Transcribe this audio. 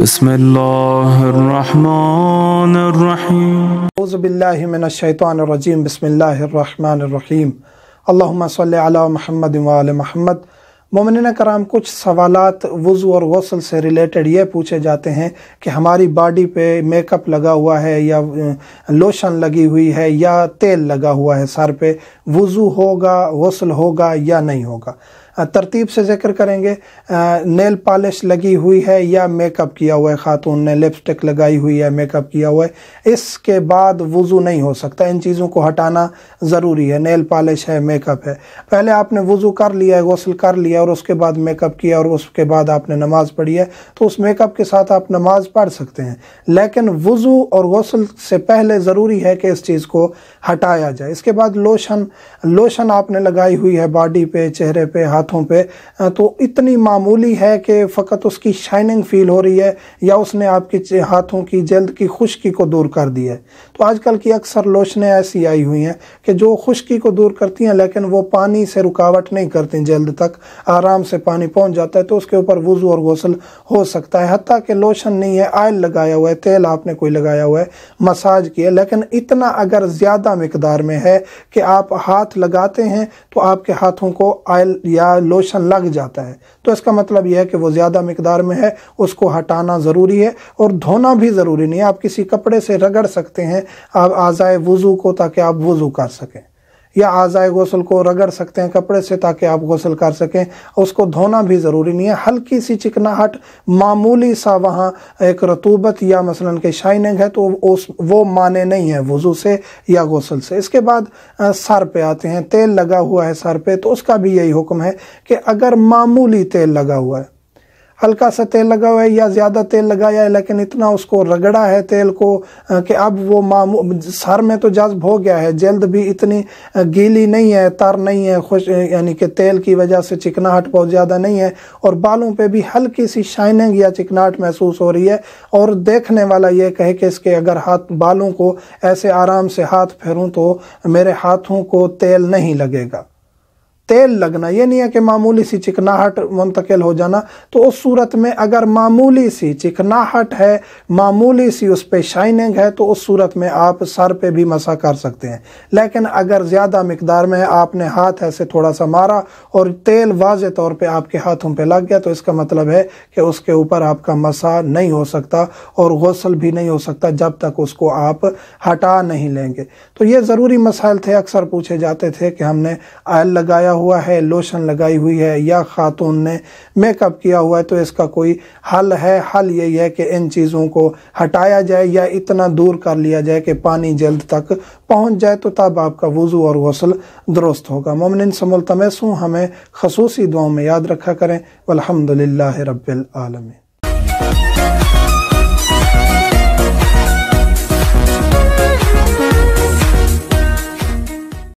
بسم اللہ الرحمن الرحیم اعوذ باللہ من الشیطان الرجیم بسم اللہ الرحمن الرحیم اللہم صلی علی اللہ علیہ محمد امحمد مومنین کرام کچھ سوالات وضو اور غسل سے ریلیٹڈ یہ پوچھے جاتے ہیں کہ ہماری باڈی پہ میک اپ لگا ہوا ہے یا لوشن لگی ہوئی ہے یا تیل لگا ہوا ہے سر پہ وضو ہوگا غسل ہوگا یا نہیں ہوگا ترتیب سے ذکر کریں گے نیل پالش لگی ہوئی ہے یا میک اپ کیا ہوا ہے خاتون نے لپسٹک لگائی ہوئی ہے میک اپ کیا ہوا ہے اس کے بعد وضو نہیں ہو سکتا ان چیزوں کو ہٹانا ضروری ہے نیل پالش ہے میک اپ ہے پہلے آپ نے وضو کر لیا ہے غسل کر لیا اور اس کے بعد میک اپ کیا اور اس کے بعد آپ نے نماز پڑھی ہے تو اس میک اپ کے ساتھ آپ نماز پڑھ سکتے ہیں لیکن وضو اور غسل سے پہلے ضروری ہے کہ اس چیز کو ہٹایا جائے اس کے بعد لوشن لوشن آپ نے لگائی ہوئی ہے باڈی پہ چہرے پہ ہاتھوں پہ تو اتنی معمولی ہے کہ فقط اس کی شائننگ فیل ہو رہی ہے یا اس نے آپ کے ہاتھوں کی جلد کی خشکی کو دور کر دی ہے تو آج کل کی اکثر لوشنیں ایسی آئی ہوئی ہیں کہ جو خشکی کو دور کرتی ہیں لیکن وہ پانی سے رکاوٹ نہیں کرتی جلد تک آرام سے پانی پہنچ جاتا ہے تو اس کے اوپر وضو اور غسل ہو سکتا ہے حتیٰ کہ لوشن نہیں ہے آئل لگایا ہوا ہے تیل آپ نے کوئی لگایا ہوا ہے مساج کیا لیکن اتنا اگر زیادہ مقدار میں ہے کہ آپ ہاتھ لگاتے ہیں تو آپ کے ہاتھوں کو آئل یا لوشن لگ جاتا ہے تو اس کا مطلب یہ ہے کہ وہ زیادہ مقدار میں ہے اس کو ہٹانا ضروری ہے اور دھونا بھی ضروری نہیں ہے آپ کسی کپڑے سے رگڑ سکتے ہیں آپ آزائے وضو کو تاکہ آپ وضو کر سکیں یا آزائے غسل کو رگڑ سکتے ہیں کپڑے سے تاکہ آپ غسل کر سکیں اس کو دھونا بھی ضروری نہیں ہے ہلکی سی چکناہٹ معمولی سا وہاں ایک رتوبت یا مثلا کہ شائننگ ہے تو اس وہ معنی نہیں ہے وضو سے یا غسل سے اس کے بعد سر پہ آتے ہیں تیل لگا ہوا ہے سر پہ تو اس کا بھی یہی حکم ہے کہ اگر معمولی تیل لگا ہوا ہے ہلکا سا تیل لگا ہے یا زیادہ تیل لگایا ہے لیکن اتنا اس کو رگڑا ہے تیل کو کہ اب وہ سر میں تو جذب ہو گیا ہے جلد بھی اتنی گیلی نہیں ہے تر نہیں ہے خوش یعنی کہ تیل کی وجہ سے چکناہٹ بہت زیادہ نہیں ہے اور بالوں پہ بھی ہلکی سی شائننگ یا چکناہٹ محسوس ہو رہی ہے اور دیکھنے والا یہ کہے کہ اس کے اگر ہاتھ بالوں کو ایسے آرام سے ہاتھ پھیروں تو میرے ہاتھوں کو تیل نہیں لگے گا تیل لگنا یہ نہیں ہے کہ معمولی سی چکناہٹ منتقل ہو جانا تو اس صورت میں اگر معمولی سی چکناہٹ ہے معمولی سی اس پہ شائننگ ہے تو اس صورت میں آپ سر پہ بھی مسا کر سکتے ہیں لیکن اگر زیادہ مقدار میں آپ نے ہاتھ ایسے تھوڑا سا مارا اور تیل واضح طور پہ آپ کے ہاتھوں پہ لگ گیا تو اس کا مطلب ہے کہ اس کے اوپر آپ کا مسا نہیں ہو سکتا اور غسل بھی نہیں ہو سکتا جب تک اس کو آپ ہٹا نہیں لیں گے تو یہ ضروری مسائل تھے اکثر پوچھے جاتے تھے کہ ہم نے آئل لگایا ہوا ہے لوشن لگائی ہوئی ہے یا خاتون نے میک اپ کیا ہوا ہے تو اس کا کوئی حل ہے حل یہی ہے کہ ان چیزوں کو ہٹایا جائے یا اتنا دور کر لیا جائے کہ پانی جلد تک پہنچ جائے تو تب آپ کا وضو اور غسل درست ہوگا مومن سم ہوں ہمیں خصوصی دعاؤں میں یاد رکھا کریں والحمدللہ رب العالمین